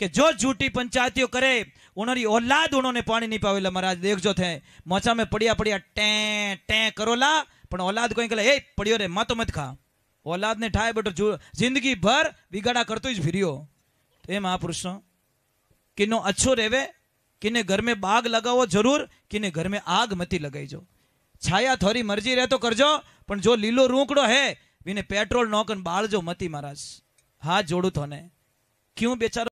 કે જો જૂઠી પંચાયતીઓ કરે उन्हारी औलाद उन्होंने पानी नहीं पावेला महाराज देख जो थे मोचा में पड़िया पड़िया टे टे करोला पर औलाद कोई कहला पड़ियो रे मत मत खा औलाद ने ठाए बेटो जिंदगी भर बिगाड़ा करतो ही तो ये महापुरुष किनो अच्छो रेवे किने घर में बाग लगाओ जरूर किने घर में आग मती लगाई जो छाया थोड़ी मर्जी रहे तो करजो पर जो लीलो रूकड़ो है विने पेट्रोल नौकन बाढ़ जो मती महाराज हाथ जोड़ू थोने क्यों बेचारो